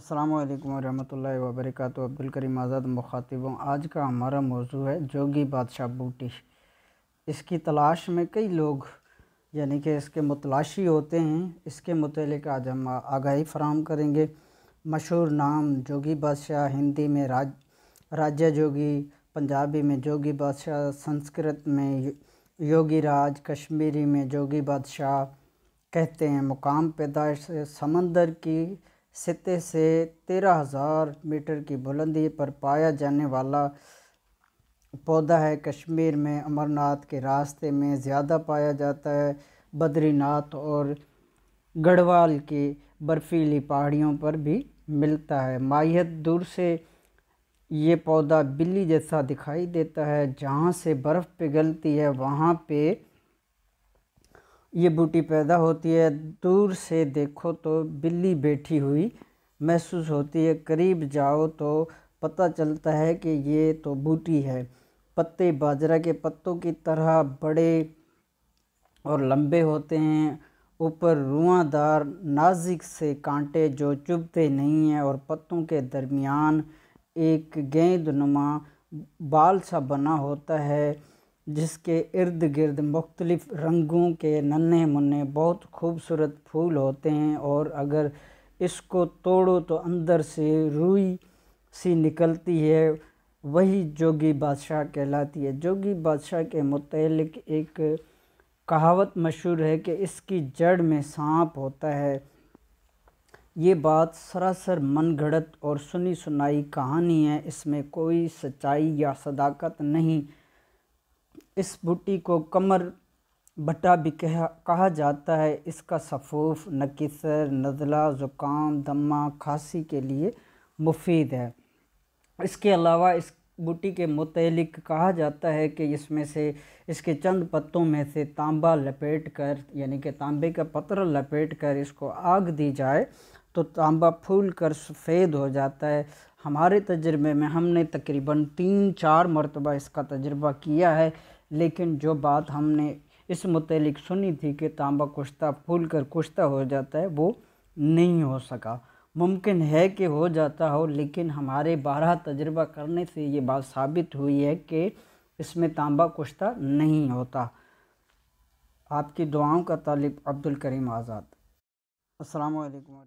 अस्सलाम वालेकुम रहमतुल्लाहि व बरकातहू अब्दुल करीम आज़ाद मुखातिब हूँ आज का हमारा मौजू है जोगी बादशाह बूटी इसकी तलाश में कई लोग यानी कि इसके मुतलाशी होते हैं इसके मतलब आज हम आगाही फराम करेंगे मशहूर नाम जोगी बादशाह हिंदी में राज राजा जोगी पंजाबी में जोगी बादशाह संस्कृत में योगी राज कश्मीरी में जोगी बादशाह कहते हैं मुकाम पैदाइश समंदर की सिते से तेरह हज़ार मीटर की बुलंदी पर पाया जाने वाला पौधा है कश्मीर में अमरनाथ के रास्ते में ज़्यादा पाया जाता है बद्रीनाथ और गढ़वाल की बर्फ़ीली पहाड़ियों पर भी मिलता है माहियत दूर से ये पौधा बिल्ली जैसा दिखाई देता है जहाँ से बर्फ़ पिघलती है वहाँ पे ये बूटी पैदा होती है दूर से देखो तो बिल्ली बैठी हुई महसूस होती है करीब जाओ तो पता चलता है कि ये तो बूटी है पत्ते बाजरा के पत्तों की तरह बड़े और लंबे होते हैं ऊपर रुआदार नाजिक से कांटे जो चुभते नहीं हैं और पत्तों के दरमियान एक गेंद नुमा बाल सा बना होता है जिसके इर्द गिर्द मुख्तलिफ़ रंगों के नन्हे मुन्ने बहुत खूबसूरत फूल होते हैं और अगर इसको तोड़ो तो अंदर से रुई सी निकलती है वही जोगी बादशाह कहलाती है जोगी बादशाह के मतलब एक कहावत मशहूर है कि इसकी जड़ में सांप होता है ये बात सरासर मन घड़त और सुनी सुनाई कहानी है इसमें कोई सच्चाई या सदाकत नहीं इस बूटी को कमर भट्टा भी कहा कहा जाता है इसका सफ़ूफ नकीसर नज़ला ज़ुकाम दमा खांसी के लिए मुफीद है इसके अलावा इस बूटी के मुतलिक कहा जाता है कि इसमें से इसके चंद पत्तों में से तांबा लपेट कर यानी कि तांबे का पत्र लपेट कर इसको आग दी जाए तो तांबा फूल कर सफ़ेद हो जाता है हमारे तजर्बे में हमने तकरीबन तीन चार मरतबा इसका तजर्बा किया है लेकिन जो बात हमने इस मुतलिक सुनी थी कि तांबा कुश्ता फूल कर कुश्ता हो जाता है वो नहीं हो सका मुमकिन है कि हो जाता हो लेकिन हमारे बारह तजर्बा करने से ये बात साबित हुई है कि इसमें तांबा कुश्ता नहीं होता आपकी दुआओं का तालिब अब्दुल करीम आज़ाद वालेकुम